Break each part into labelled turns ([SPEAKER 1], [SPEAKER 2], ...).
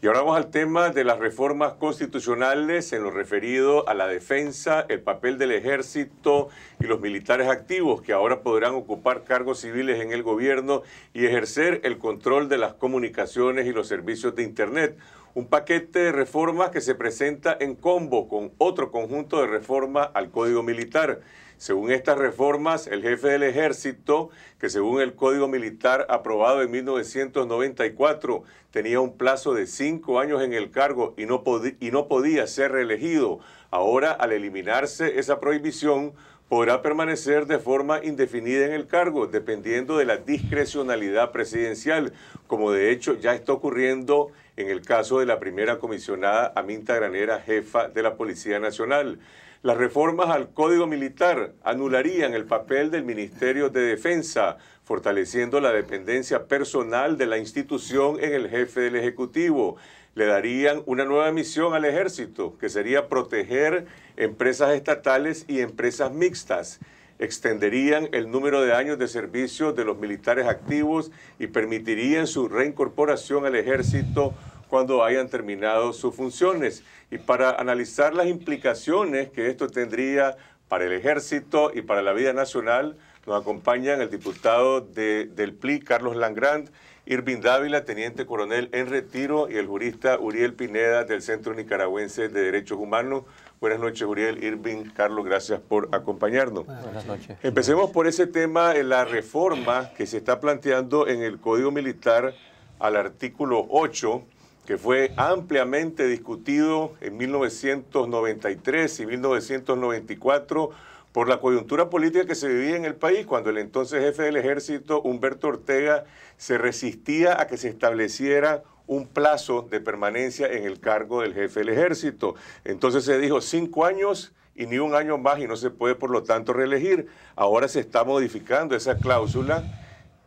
[SPEAKER 1] Y ahora vamos al tema de las reformas constitucionales en lo referido a la defensa, el papel del ejército y los militares activos que ahora podrán ocupar cargos civiles en el gobierno y ejercer el control de las comunicaciones y los servicios de Internet un paquete de reformas que se presenta en combo con otro conjunto de reformas al Código Militar. Según estas reformas, el jefe del ejército, que según el Código Militar aprobado en 1994, tenía un plazo de cinco años en el cargo y no, y no podía ser reelegido, ahora al eliminarse esa prohibición, podrá permanecer de forma indefinida en el cargo, dependiendo de la discrecionalidad presidencial, como de hecho ya está ocurriendo en el caso de la primera comisionada Aminta Granera, jefa de la Policía Nacional. Las reformas al Código Militar anularían el papel del Ministerio de Defensa, fortaleciendo la dependencia personal de la institución en el jefe del Ejecutivo le darían una nueva misión al ejército, que sería proteger empresas estatales y empresas mixtas. Extenderían el número de años de servicio de los militares activos y permitirían su reincorporación al ejército cuando hayan terminado sus funciones. Y para analizar las implicaciones que esto tendría para el ejército y para la vida nacional, nos acompañan el diputado del PLI, Carlos Langrand, Irving Dávila, teniente coronel en retiro, y el jurista Uriel Pineda del Centro Nicaragüense de Derechos Humanos. Buenas noches, Uriel, Irving, Carlos, gracias por acompañarnos. Buenas noches. Empecemos por ese tema, eh, la reforma que se está planteando en el Código Militar al artículo 8, que fue ampliamente discutido en 1993 y 1994 por la coyuntura política que se vivía en el país cuando el entonces jefe del ejército, Humberto Ortega, se resistía a que se estableciera un plazo de permanencia en el cargo del jefe del ejército. Entonces se dijo cinco años y ni un año más y no se puede, por lo tanto, reelegir. Ahora se está modificando esa cláusula.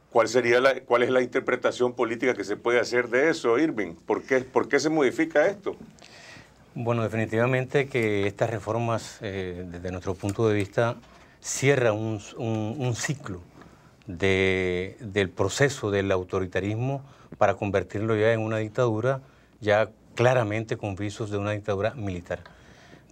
[SPEAKER 1] ¿Cuál, sería la, es la interpretación política que se puede hacer de eso, Irving? ¿Por por qué se modifica esto?
[SPEAKER 2] Bueno, definitivamente que estas reformas, eh, desde nuestro punto de vista, cierran un, ciclo del proceso del autoritarismo para convertirlo ya en una dictadura, ya claramente con visos de una dictadura militar.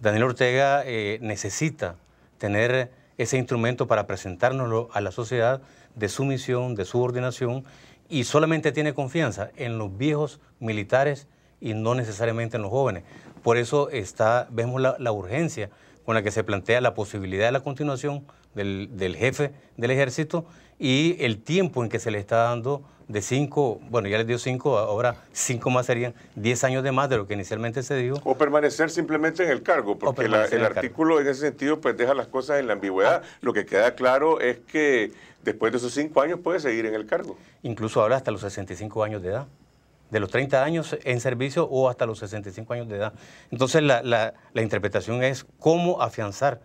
[SPEAKER 2] Daniel Ortega eh, necesita tener ese instrumento para presentárnoslo a la sociedad de su misión, de su ordenación, y solamente tiene confianza en los viejos militares y no necesariamente en los jóvenes. Por eso está, vemos la, urgencia con la que se plantea la posibilidad de la continuación del, jefe del ejército y el tiempo en que se le está dando de cinco, bueno, ya les dio cinco, ahora cinco más serían diez años de más de lo que inicialmente se dio.
[SPEAKER 1] O permanecer simplemente en el cargo, porque el, artículo en ese sentido pues deja las cosas en la ambigüedad. Ah. Lo que queda claro es que después de esos cinco años puede seguir en el cargo.
[SPEAKER 2] Incluso ahora hasta los 65 años de edad de los 30 años en servicio o hasta los 65 años de edad. Entonces la, interpretación es cómo afianzar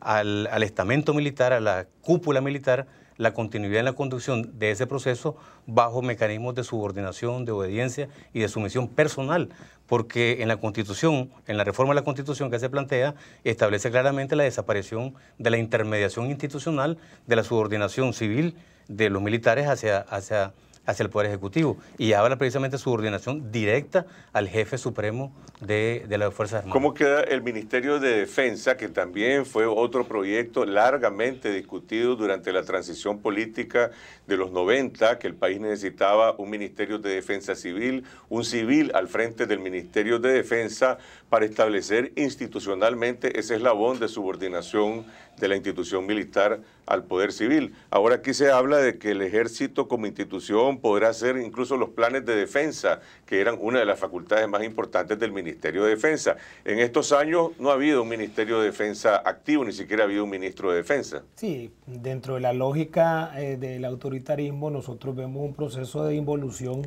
[SPEAKER 2] al, estamento militar, a la cúpula militar, la continuidad en la conducción de ese proceso bajo mecanismos de subordinación, de obediencia y de sumisión personal, porque en la Constitución, en la reforma de la Constitución que se plantea, establece claramente la desaparición de la intermediación institucional, de la subordinación civil de los militares hacia, hacia hacia el Poder Ejecutivo y habla precisamente de subordinación directa al jefe supremo de, de las Fuerzas Armadas. ¿Cómo
[SPEAKER 1] queda el Ministerio de Defensa, que también fue otro proyecto largamente discutido durante la transición política de los 90, que el país necesitaba un Ministerio de Defensa Civil, un civil al frente del Ministerio de Defensa para establecer institucionalmente ese eslabón de subordinación de la institución militar al poder civil. Ahora aquí se habla de que el ejército como institución podrá hacer incluso los planes de defensa, que eran una de las facultades más importantes del Ministerio de Defensa. En estos años no ha habido un Ministerio de Defensa activo, ni siquiera ha habido un ministro de Defensa.
[SPEAKER 3] Sí, dentro de la lógica eh, del autoritarismo nosotros vemos un proceso de involución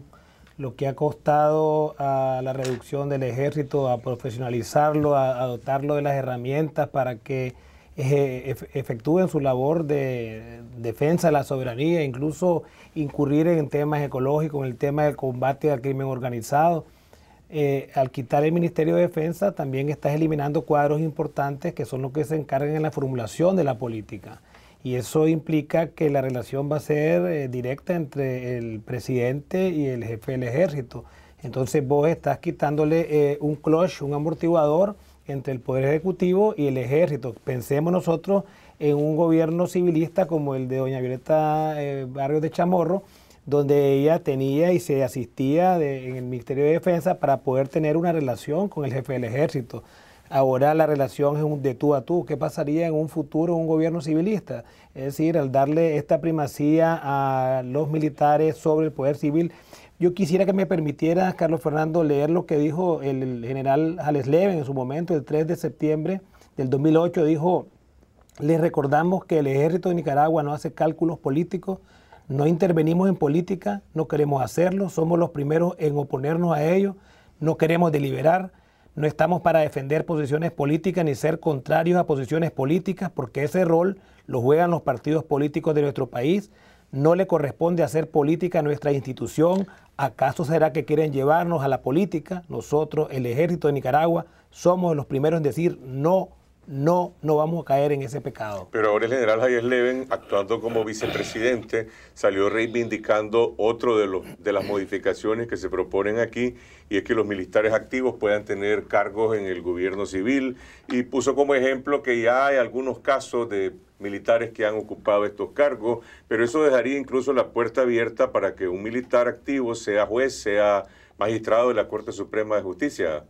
[SPEAKER 3] lo que ha costado a la reducción del ejército, a profesionalizarlo, a dotarlo de las herramientas para que efectúen su labor de defensa de la soberanía, incluso incurrir en temas ecológicos, en el tema del combate al crimen organizado. Eh, al quitar el Ministerio de Defensa, también estás eliminando cuadros importantes que son los que se encargan en la formulación de la política. Y eso implica que la relación va a ser eh, directa entre el presidente y el jefe del ejército. Entonces vos estás quitándole eh, un clutch, un amortiguador, entre el Poder Ejecutivo y el Ejército. Pensemos nosotros en un gobierno civilista como el de doña Violeta eh, Barrios de Chamorro, donde ella tenía y se asistía en el Ministerio de Defensa para poder tener una relación con el jefe del Ejército. Ahora la relación es un de tú a tú. ¿Qué pasaría en un futuro un gobierno civilista? Es decir, al darle esta primacía a los militares sobre el poder civil, yo quisiera que me permitiera, Carlos Fernando, leer lo que dijo el, general Alex Leven en su momento, el 3 de septiembre del 2008, dijo, les recordamos que el ejército de Nicaragua no hace cálculos políticos, no intervenimos en política, no queremos hacerlo, somos los primeros en oponernos a ello, no queremos deliberar, no estamos para defender posiciones políticas ni ser contrarios a posiciones políticas, porque ese rol lo juegan los partidos políticos de nuestro país no le corresponde hacer política a nuestra institución. ¿Acaso será que quieren llevarnos a la política? Nosotros, el ejército de Nicaragua, somos los primeros en decir no no, no vamos a caer en ese pecado.
[SPEAKER 1] Pero ahora el general Javier Leven, actuando como vicepresidente, salió reivindicando otro de, los, de las modificaciones que se proponen aquí, y es que los militares activos puedan tener cargos en el gobierno civil, y puso como ejemplo que ya hay algunos casos de militares que han ocupado estos cargos, pero eso dejaría incluso la puerta abierta para que un militar activo sea juez, sea magistrado de la Corte Suprema de Justicia.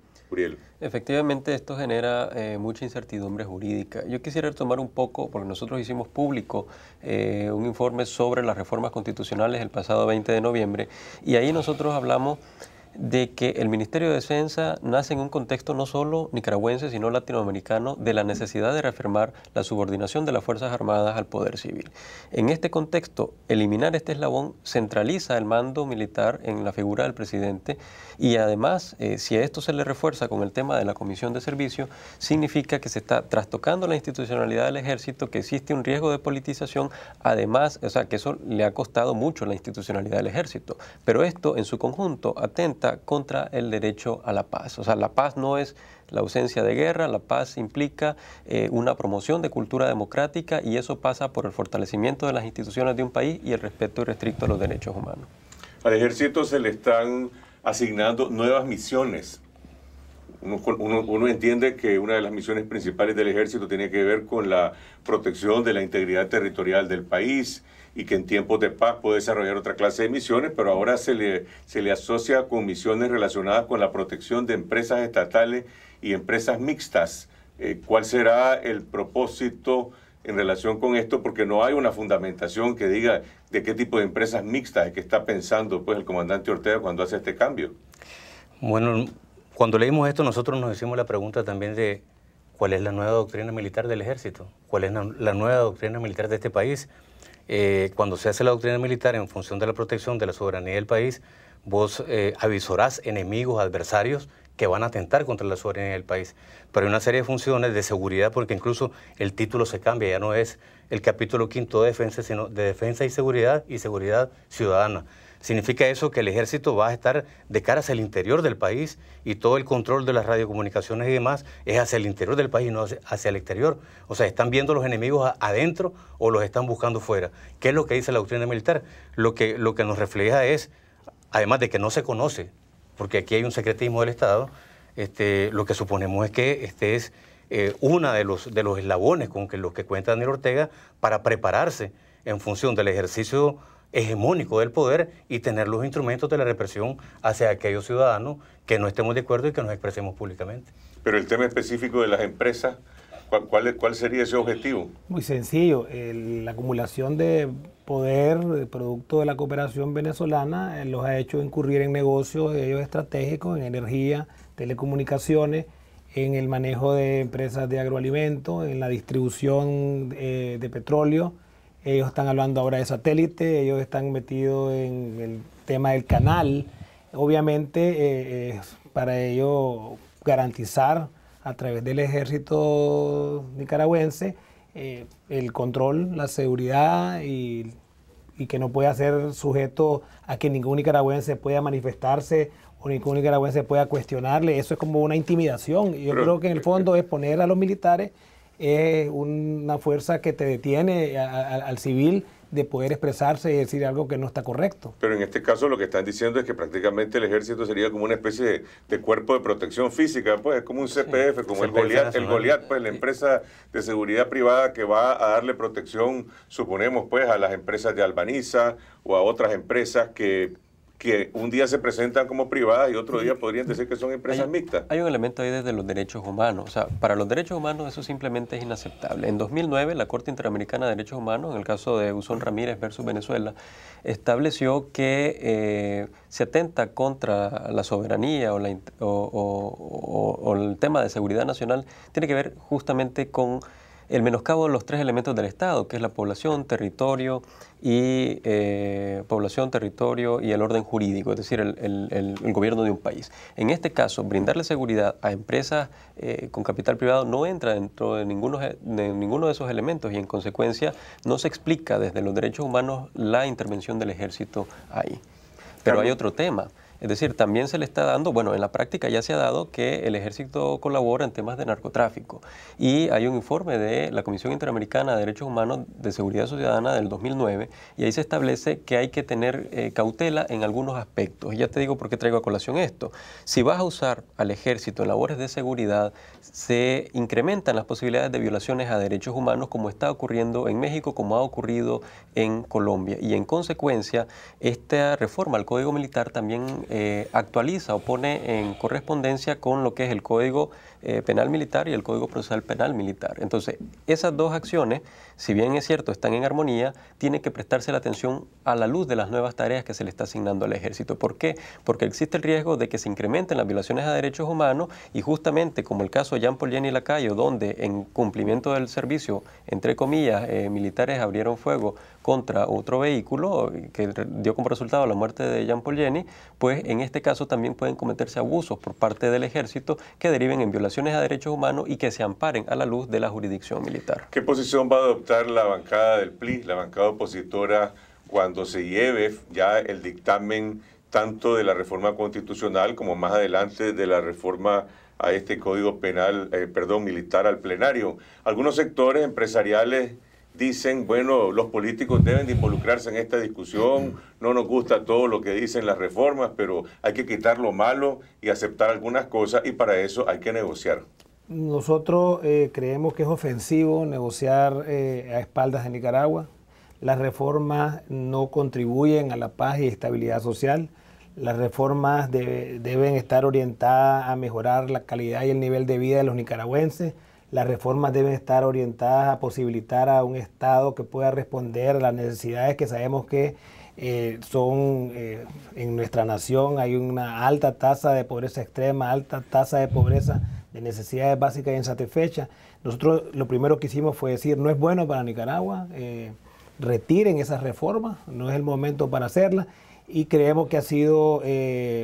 [SPEAKER 4] Efectivamente, esto genera eh, mucha incertidumbre jurídica. Yo quisiera retomar un poco, porque nosotros hicimos público eh, un informe sobre las reformas constitucionales el pasado 20 de noviembre, y ahí nosotros hablamos de que el Ministerio de Defensa nace en un contexto no solo nicaragüense, sino latinoamericano, de la necesidad de reafirmar la subordinación de las Fuerzas Armadas al poder civil. En este contexto, eliminar este eslabón centraliza el mando militar en la figura del presidente y además, eh, si a esto se le refuerza con el tema de la comisión de servicio, significa que se está trastocando la institucionalidad del ejército, que existe un riesgo de politización, además, o sea, que eso le ha costado mucho la institucionalidad del ejército. Pero esto en su conjunto atenta contra el derecho a la paz. O sea, la paz no es la ausencia de guerra, la paz implica eh, una promoción de cultura democrática y eso pasa por el fortalecimiento de las instituciones de un país y el respeto irrestricto a los derechos humanos.
[SPEAKER 1] Al ejército se le están asignando nuevas misiones. uno, entiende que una de las misiones principales del ejército tiene que ver con la protección de la integridad territorial del país, y que en tiempos de paz puede desarrollar otra clase de misiones, pero ahora se le, se le asocia con misiones relacionadas con la protección de empresas estatales y empresas mixtas. Eh, ¿Cuál será el propósito en relación con esto? Porque no hay una fundamentación que diga de qué tipo de empresas mixtas es que está pensando pues, el comandante Ortega cuando hace este cambio.
[SPEAKER 2] Bueno, cuando leímos esto nosotros nos hicimos la pregunta también de cuál es la nueva doctrina militar del ejército, cuál es la nueva doctrina militar de este país eh, cuando se hace la doctrina militar en función de la protección de la soberanía del país, vos eh, avisarás enemigos, adversarios que van a atentar contra la soberanía del país. Pero hay una serie de funciones de seguridad, porque incluso el título se cambia, ya no es el capítulo quinto de defensa, sino de defensa y seguridad y seguridad ciudadana significa eso que el ejército va a estar de cara hacia el interior del país y todo el control de las radiocomunicaciones y demás es hacia el interior del país y no hacia el exterior. O sea, están viendo los enemigos adentro o los están buscando fuera. ¿Qué es lo que dice la doctrina militar? Lo que, lo que nos refleja es, además de que no se conoce, porque aquí hay un secretismo del Estado, este, lo que suponemos es que este es eh, uno de los, de los eslabones con que, los que cuenta Daniel Ortega para prepararse en función del ejercicio hegemónico del poder y tener los instrumentos de la represión hacia aquellos ciudadanos
[SPEAKER 1] que no estemos de acuerdo y que nos expresemos públicamente. Pero el tema específico de las empresas, ¿cuál, sería ese objetivo?
[SPEAKER 3] Muy sencillo, la acumulación de poder producto de la cooperación venezolana eh, los ha hecho incurrir en negocios ellos estratégicos, en energía, telecomunicaciones, en el manejo de empresas de agroalimentos, en la distribución eh, de petróleo ellos están hablando ahora de satélite, ellos están metidos en el tema del canal. Obviamente, eh, para ellos garantizar a través del ejército nicaragüense eh, el control, la seguridad y, que no pueda ser sujeto a que ningún nicaragüense pueda manifestarse o ningún nicaragüense pueda cuestionarle. Eso es como una intimidación. yo creo que en el fondo es poner a los militares es una fuerza que te detiene al civil de poder expresarse y decir algo que no está correcto.
[SPEAKER 1] Pero en este caso lo que están diciendo es que prácticamente el ejército sería como una especie de, cuerpo de protección física, pues como un CPF, como el Goliat, el pues la empresa de seguridad privada que va a darle protección, suponemos, pues a las empresas de Albaniza o a otras empresas que que un día se presentan como privadas y otro día podrían decir que son empresas mixtas.
[SPEAKER 4] Hay un elemento ahí desde los derechos humanos. O sea, para los derechos humanos eso simplemente es inaceptable. En 2009 la Corte Interamericana de Derechos Humanos, en el caso de Usón Ramírez versus Venezuela, estableció que eh, se atenta contra la soberanía o, o el tema de seguridad nacional, tiene que ver justamente con el menoscabo de los tres elementos del Estado, que es la población, territorio y eh, población, territorio y el orden jurídico, es decir, el, gobierno de un país. En este caso, brindarle seguridad a empresas eh, con capital privado no entra dentro de de ninguno de esos elementos y en consecuencia no se explica desde los derechos humanos la intervención del ejército ahí. Pero hay otro tema. Es decir, también se le está dando, bueno, en la práctica ya se ha dado que el ejército colabora en temas de narcotráfico. Y hay un informe de la Comisión Interamericana de Derechos Humanos de Seguridad Ciudadana del 2009 y ahí se establece que hay que tener eh, cautela en algunos aspectos. Y ya te digo por qué traigo a colación esto. Si vas a usar al ejército en labores de seguridad, se incrementan las posibilidades de violaciones a derechos humanos como está ocurriendo en México, como ha ocurrido en Colombia. Y en consecuencia, esta reforma al Código Militar también eh, actualiza o pone en correspondencia con lo que es el código eh, penal Militar y el Código Procesal Penal Militar. Entonces, esas dos acciones, si bien es cierto, están en armonía, tiene que prestarse la atención a la luz de las nuevas tareas que se le está asignando al ejército. ¿Por qué? Porque existe el riesgo de que se incrementen las violaciones a derechos humanos y justamente como el caso de Jean Paul Jenny Lacayo, donde en cumplimiento del servicio, entre comillas, eh, militares abrieron fuego contra otro vehículo eh, que dio como resultado la muerte de Jean Paul Jenny, pues en este caso también pueden cometerse abusos por parte del ejército que deriven en violaciones a derechos humanos y que se amparen a la luz de la jurisdicción militar.
[SPEAKER 1] ¿Qué posición va a adoptar la bancada del PLI, la bancada opositora, cuando se lleve ya el dictamen tanto de la reforma constitucional como más adelante de la reforma a este código penal, eh, perdón, militar al plenario? Algunos sectores empresariales dicen, bueno, los políticos deben de involucrarse en esta discusión, no nos gusta todo lo que dicen las reformas, pero hay que quitar lo malo y aceptar algunas cosas y para eso hay que negociar.
[SPEAKER 3] Nosotros eh, creemos que es ofensivo negociar eh, a espaldas de Nicaragua. Las reformas no contribuyen a la paz y estabilidad social. Las reformas deben estar orientadas a mejorar la calidad y el nivel de vida de los nicaragüenses las reformas deben estar orientadas a posibilitar a un Estado que pueda responder a las necesidades que sabemos que eh, son eh, en nuestra nación. Hay una alta tasa de pobreza extrema, alta tasa de pobreza de necesidades básicas e insatisfechas. Nosotros lo primero que hicimos fue decir, no es bueno para Nicaragua, eh, retiren esas reformas, no es el momento para hacerlas, y creemos que ha sido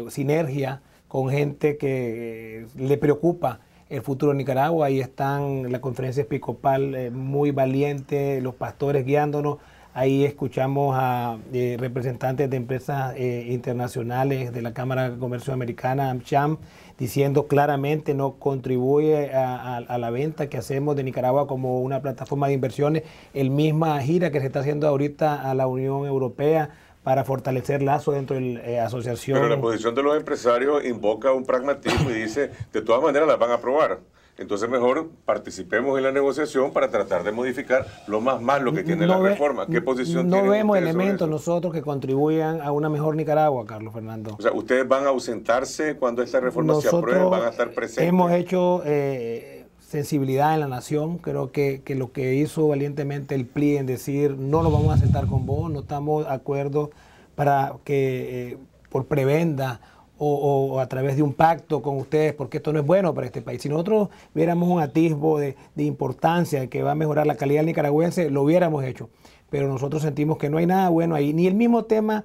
[SPEAKER 3] sinergia con gente que le preocupa el futuro de Nicaragua. Ahí están la conferencia episcopal eh, muy valiente, los pastores guiándonos. Ahí escuchamos a eh, representantes de empresas eh, internacionales de la Cámara de Comercio Americana, AmCham, diciendo claramente no contribuye a, la venta que hacemos de Nicaragua como una plataforma de inversiones. El misma gira que se está haciendo ahorita a la Unión Europea para fortalecer lazo dentro de la eh, asociación. Pero la
[SPEAKER 1] posición de los empresarios invoca un pragmatismo y dice, de todas maneras las van a aprobar. Entonces mejor participemos en la negociación para tratar de modificar lo más malo que tiene la reforma. ¿Qué posición No vemos elementos
[SPEAKER 3] nosotros que contribuyan a una mejor Nicaragua, Carlos Fernando.
[SPEAKER 1] O sea, ustedes van a ausentarse cuando esta reforma se apruebe, van a estar presentes. Hemos
[SPEAKER 3] hecho eh, sensibilidad en la nación. Creo que, que, lo que hizo valientemente el PLI en decir no lo vamos a aceptar con vos, no estamos de acuerdo para que eh, por prebenda o, a través de un pacto con ustedes, porque esto no es bueno para este país. Si nosotros viéramos un atisbo de, de importancia que va a mejorar la calidad del nicaragüense, lo hubiéramos hecho. Pero nosotros sentimos que no hay nada bueno ahí, ni el mismo tema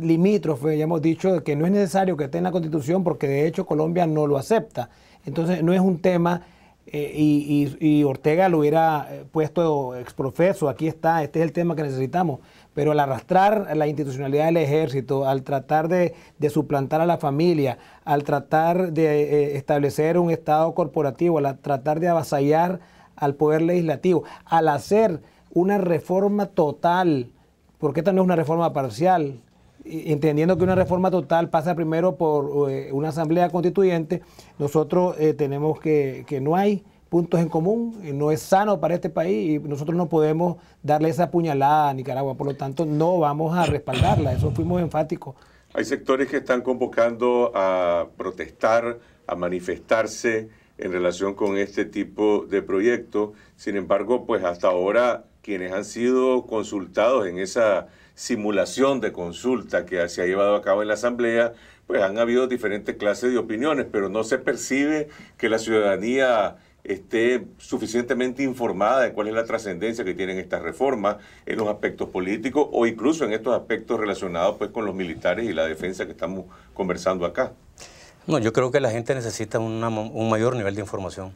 [SPEAKER 3] limítrofe, ya hemos dicho que no es necesario que esté en la constitución porque de hecho Colombia no lo acepta. Entonces no es un tema y, Ortega lo hubiera eh, puesto exprofeso, aquí está, este es el tema que necesitamos. Pero al arrastrar la institucionalidad del ejército, al tratar de, suplantar a la familia, al tratar de eh, establecer un Estado corporativo, al tratar de avasallar al poder legislativo, al hacer una reforma total, porque esta no es una reforma parcial, entendiendo que una reforma total pasa primero por eh, una asamblea constituyente, nosotros eh, tenemos que, que no hay puntos en común, eh, no es sano para este país y nosotros no podemos darle esa puñalada a Nicaragua, por lo tanto no vamos a respaldarla, eso fuimos enfáticos.
[SPEAKER 1] Hay sectores que están convocando a protestar, a manifestarse en relación con este tipo de proyectos, sin embargo, pues hasta ahora quienes han sido consultados en esa simulación de consulta que se ha llevado a cabo en la Asamblea, pues han habido diferentes clases de opiniones, pero no se percibe que la ciudadanía esté suficientemente informada de cuál es la trascendencia que tienen estas reformas en los aspectos políticos o incluso en estos aspectos relacionados pues con los militares y la defensa que estamos conversando acá.
[SPEAKER 2] No, yo creo que la gente necesita un mayor nivel de información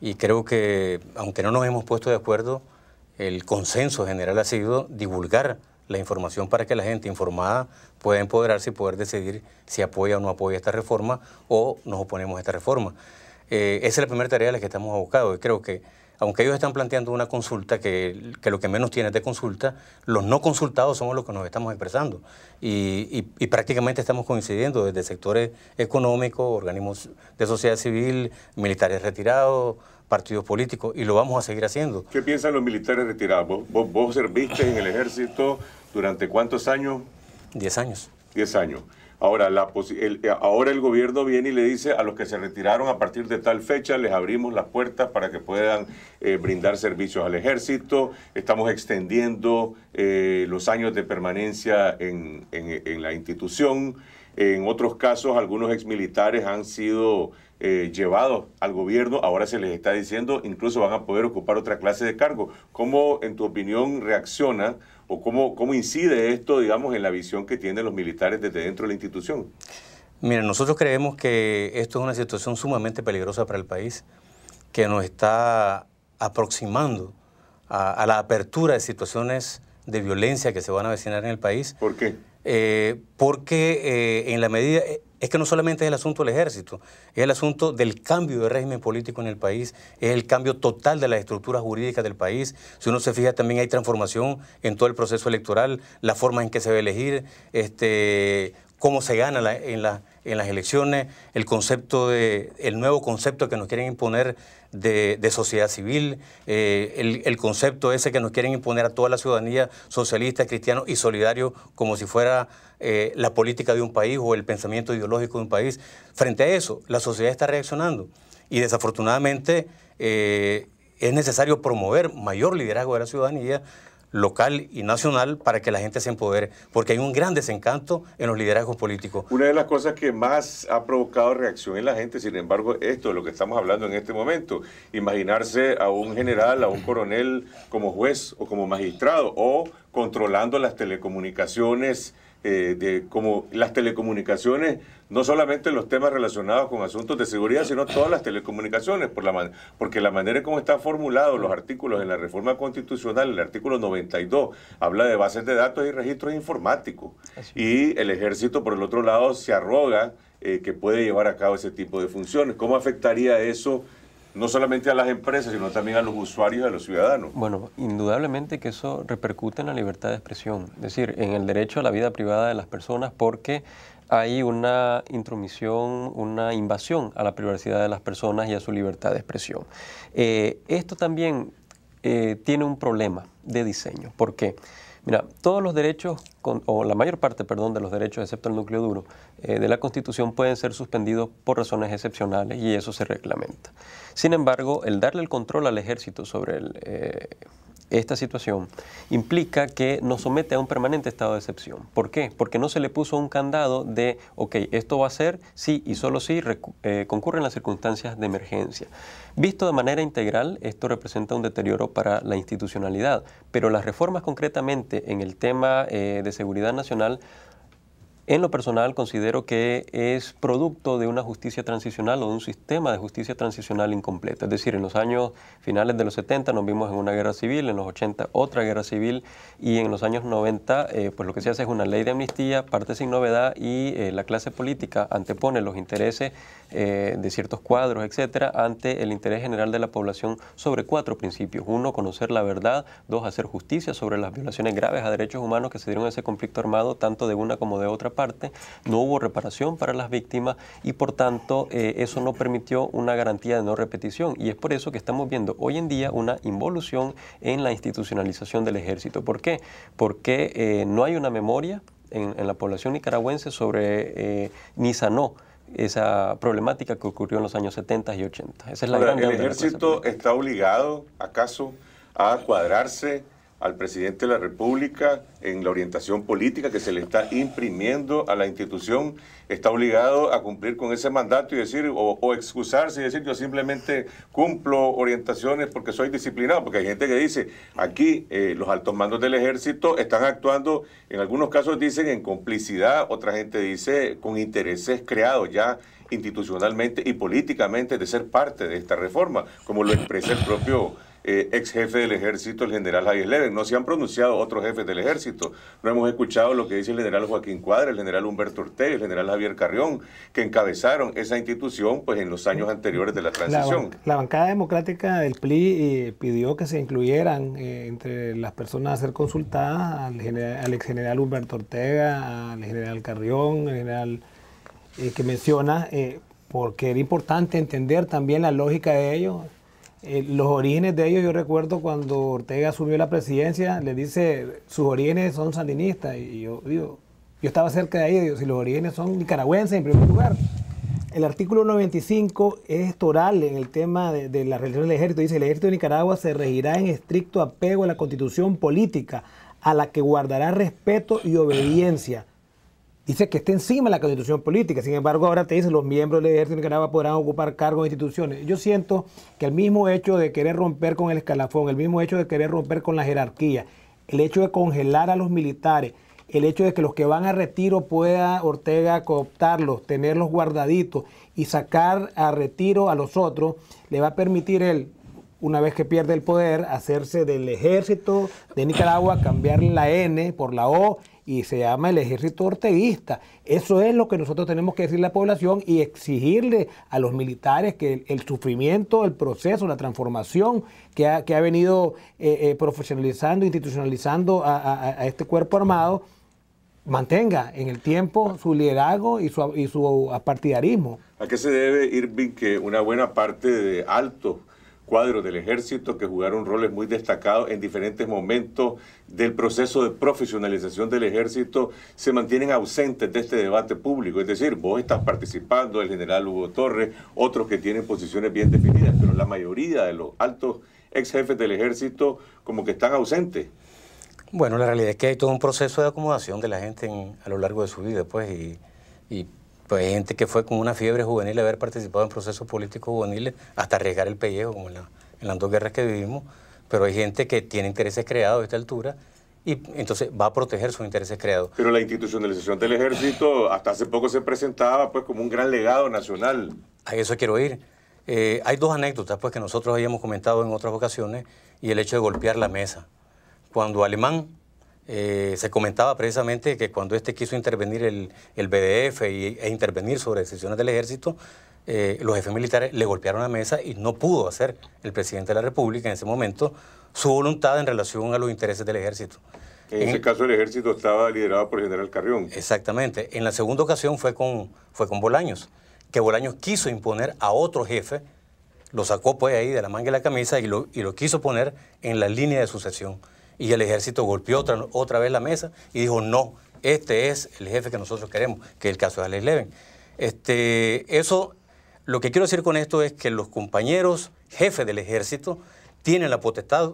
[SPEAKER 2] y creo que aunque no nos hemos puesto de acuerdo, el consenso general ha sido divulgar la información para que la gente informada pueda empoderarse y poder decidir si apoya o no apoya esta reforma o nos oponemos a esta reforma. Eh, esa es la primera tarea a la que estamos abocados y creo que aunque ellos están planteando una consulta que, lo que menos tiene es de consulta, los no consultados somos los que nos estamos expresando. Y, prácticamente estamos coincidiendo desde sectores económicos, organismos de sociedad civil, militares retirados, partidos políticos, y lo vamos a seguir
[SPEAKER 1] haciendo. ¿Qué piensan los militares retirados? vos serviste en el ejército? durante cuántos años? Diez años. Diez años. Ahora, la el, eh, ahora el gobierno viene y le dice a los que se retiraron a partir de tal fecha, les abrimos las puertas para que puedan eh, brindar servicios al ejército, estamos extendiendo eh, los años de permanencia en, la institución. En otros casos, algunos exmilitares han sido llevados al gobierno, ahora se les está diciendo, incluso van a poder ocupar otra clase de cargo. ¿Cómo, en tu opinión, reacciona o cómo, incide esto, digamos, en la visión que tienen los militares desde dentro de la institución?
[SPEAKER 2] Miren, nosotros creemos que esto es una situación sumamente peligrosa para el país, que nos está aproximando a, la apertura de situaciones de violencia que se van a vecinar en el país. ¿Por qué? Eh, porque eh, en la medida, eh, es que no solamente es el asunto del ejército, es el asunto del cambio de régimen político en el país, es el cambio total de las estructuras jurídicas del país. Si uno se fija, también hay transformación en todo el proceso electoral, la forma en que se va a elegir, este, cómo se gana en, en, las elecciones, el concepto de, el nuevo concepto que nos quieren imponer de, sociedad civil, eh, el, concepto ese que nos quieren imponer a toda la ciudadanía socialista, cristiano y solidario como si fuera eh, la política de un país o el pensamiento ideológico de un país. Frente a eso, la sociedad está reaccionando y desafortunadamente eh, es necesario promover mayor liderazgo de la ciudadanía local y nacional para que la gente se empodere, porque hay un gran desencanto en los liderazgos políticos.
[SPEAKER 1] Una de las cosas que más ha provocado reacción en la gente, sin embargo, esto de lo que estamos hablando en este momento, imaginarse a un general, a un coronel como juez o como magistrado o controlando las telecomunicaciones eh, de, como las telecomunicaciones, no solamente los temas relacionados con asuntos de seguridad, sino todas las telecomunicaciones, por la porque la manera como están formulados los artículos en la reforma constitucional, el artículo 92 habla de bases de datos y registros informáticos, y el ejército, por el otro lado, se arroga eh, que puede llevar a cabo ese tipo de funciones. ¿Cómo afectaría eso? no solamente a las empresas, sino también a los usuarios, a los ciudadanos.
[SPEAKER 4] Bueno, indudablemente que eso repercute en la libertad de expresión, es decir, en el derecho a la vida privada de las personas porque hay una intromisión, una invasión a la privacidad de las personas y a su libertad de expresión. Eh, esto también eh, tiene un problema de diseño. ¿Por qué? Mira, todos los derechos, o la mayor parte, perdón, de los derechos, excepto el núcleo duro, eh, de la Constitución pueden ser suspendidos por razones excepcionales y eso se reglamenta. Sin embargo, el darle el control al ejército sobre eh, esta situación implica que nos somete a un permanente estado de excepción. ¿Por qué? Porque no se le puso un candado de, ok, esto va a ser sí y solo si eh, concurren las circunstancias de emergencia. Visto de manera integral, esto representa un deterioro para la institucionalidad, pero las reformas concretamente en el tema eh, de seguridad nacional en lo personal considero que es producto de una justicia transicional o de un sistema de justicia transicional incompleta. Es decir, en los años finales de los 70 nos vimos en una guerra civil, en los 80 otra guerra civil y en los años 90 eh, pues lo que se hace es una ley de amnistía, parte sin novedad y eh, la clase política antepone los intereses eh, de ciertos cuadros, etcétera, ante el interés general de la población sobre cuatro principios. Uno, conocer la verdad. Dos, hacer justicia sobre las violaciones graves a derechos humanos que se dieron en ese conflicto armado, tanto de una como de otra no hubo reparación para las víctimas y por tanto eh, eso no permitió una garantía de no repetición. Y es por eso que estamos viendo hoy en día una involución en la institucionalización del ejército. ¿Por qué? Porque eh, no hay una memoria en, la población nicaragüense sobre eh, ni sanó esa problemática que ocurrió en los años 70 y 80. Esa es la gran ¿El ejército
[SPEAKER 1] está obligado acaso a cuadrarse? al presidente de la República en la orientación política que se le está imprimiendo a la institución, está obligado a cumplir con ese mandato y decir, o, excusarse y decir, yo simplemente cumplo orientaciones porque soy disciplinado, porque hay gente que dice, aquí eh, los altos mandos del ejército están actuando, en algunos casos dicen en complicidad, otra gente dice con intereses creados ya institucionalmente y políticamente de ser parte de esta reforma, como lo expresa el propio eh, ex jefe del ejército, el general Javier Leven. No se han pronunciado otros jefes del ejército. No hemos escuchado lo que dice el general Joaquín Cuadra, el general Humberto Ortega, el general Javier Carrión, que encabezaron esa institución pues, en los años anteriores de la transición.
[SPEAKER 3] La, bancada democrática del PLI eh, pidió que se incluyeran eh, entre las personas a ser consultadas al, ex general Humberto Ortega, al general Carrión, al general que menciona, porque era importante entender también la lógica de ellos eh, los orígenes de ellos, yo recuerdo cuando Ortega asumió la presidencia, le dice, sus orígenes son sandinistas. Y yo digo, yo estaba cerca de ellos, y los orígenes son nicaragüenses en primer lugar. El artículo 95 es toral en el tema de, de la religión del ejército. Dice, el ejército de Nicaragua se regirá en estricto apego a la constitución política, a la que guardará respeto y obediencia dice que está encima de la constitución política. Sin embargo, ahora te dicen los miembros del ejército de Nicaragua podrán ocupar cargos en instituciones. Yo siento que el mismo hecho de querer romper con el escalafón, el mismo hecho de querer romper con la jerarquía, el hecho de congelar a los militares, el hecho de que los que van a retiro pueda Ortega cooptarlos, tenerlos guardaditos y sacar a retiro a los otros, le va a permitir él, una vez que pierde el poder, hacerse del ejército de Nicaragua, cambiar la N por la O y se llama el ejército orteguista. Eso es lo que nosotros tenemos que decirle a la población y exigirle a los militares que el, sufrimiento, el proceso, la transformación que ha, venido eh, eh, profesionalizando, institucionalizando a, este cuerpo armado, mantenga en el tiempo su liderazgo y su, y su partidarismo.
[SPEAKER 1] ¿A qué se debe, Irving, que una buena parte de alto cuadros del ejército que jugaron roles muy destacados en diferentes momentos del proceso de profesionalización del ejército, se mantienen ausentes de este debate público. Es decir, vos estás participando, el general Hugo Torres, otros que tienen posiciones bien definidas, pero la mayoría de los altos ex jefes del ejército como que están ausentes.
[SPEAKER 2] Bueno, la realidad es que hay todo un proceso de acomodación de la gente a lo largo de su vida, pues, y, y pues hay gente que fue como una fiebre juvenil haber participado en procesos políticos juveniles hasta arriesgar el pellejo, como en, las dos guerras que vivimos, pero hay gente que tiene intereses creados a esta altura y entonces va a proteger sus intereses creados.
[SPEAKER 1] Pero la institucionalización del ejército hasta hace poco se presentaba pues como un gran legado nacional. A eso quiero
[SPEAKER 2] ir. Eh, hay dos anécdotas pues que nosotros habíamos comentado en otras ocasiones y el hecho de golpear la mesa. Cuando Alemán eh, se comentaba precisamente que cuando este quiso intervenir el, BDF e intervenir sobre decisiones del ejército, eh, los jefes militares le golpearon la mesa y no pudo hacer el presidente de la República en ese momento su voluntad en relación a los intereses del ejército.
[SPEAKER 1] En, ese caso el ejército estaba liderado por el
[SPEAKER 2] general Carrión. Exactamente. En la segunda ocasión fue con, fue con Bolaños, que Bolaños quiso imponer a otro jefe, lo sacó pues ahí de la manga de la camisa y lo, y lo quiso poner en la línea de sucesión y el ejército golpeó otra, otra vez la mesa y dijo, no, este es el jefe que nosotros queremos, que es el caso de Alex Leven. Este, eso, lo que quiero decir con esto es que los compañeros jefes del ejército tienen la potestad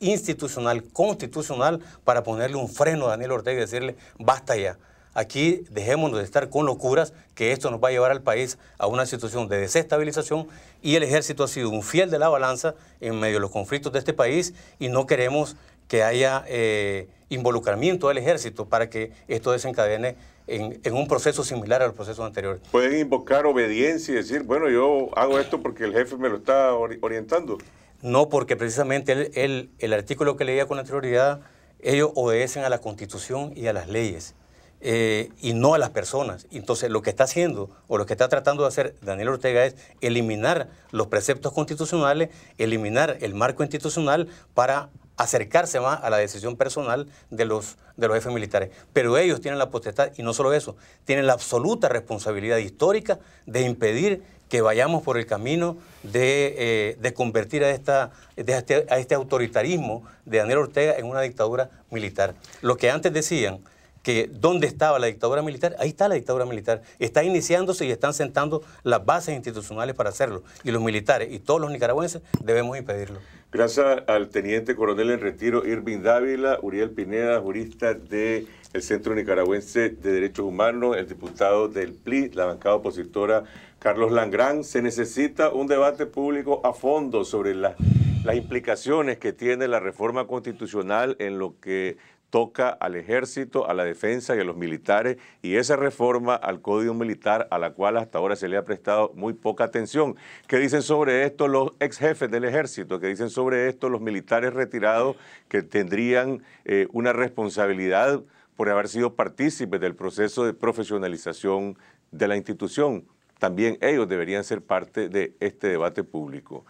[SPEAKER 2] institucional, constitucional, para ponerle un freno a Daniel Ortega y decirle, basta ya. Aquí dejémonos de estar con locuras, que esto nos va a llevar al país a una situación de desestabilización y el ejército ha sido un fiel de la balanza en medio de los conflictos de este país y no queremos que haya eh, involucramiento del ejército para que esto desencadene en, un proceso similar al proceso anterior.
[SPEAKER 1] Pueden invocar obediencia y decir, bueno, yo hago esto porque el jefe me lo está orientando. No, porque precisamente
[SPEAKER 2] el, el, artículo que leía con anterioridad, ellos obedecen a la constitución y a las leyes. Eh, y no a las personas. Entonces, lo que está haciendo o lo que está tratando de hacer Daniel Ortega es eliminar los preceptos constitucionales, eliminar el marco institucional para acercarse más a la decisión personal de los, de los jefes militares. Pero ellos tienen la potestad, y no solo eso, tienen la absoluta responsabilidad histórica de impedir que vayamos por el camino de, eh, convertir a, esta, este, a este autoritarismo de Daniel Ortega en una dictadura militar. Lo que antes decían, que dónde estaba la dictadura militar, ahí está la dictadura militar. Está iniciándose y están sentando las bases institucionales para hacerlo. Y los militares y todos los nicaragüenses debemos impedirlo.
[SPEAKER 1] Gracias al teniente coronel en retiro Irving Dávila, Uriel Pineda, jurista del el Centro Nicaragüense de Derechos Humanos, el diputado del PLI, la bancada opositora Carlos Langrán. Se necesita un debate público a fondo sobre las implicaciones que tiene la reforma constitucional en lo que toca al ejército, a la defensa y a los militares y esa reforma al código militar a la cual hasta ahora se le ha prestado muy poca atención. ¿Qué dicen sobre esto los ex jefes del ejército? ¿Qué dicen sobre esto los militares retirados que tendrían eh, una responsabilidad por haber sido partícipes del proceso de profesionalización de la institución? También ellos deberían ser parte de este debate público.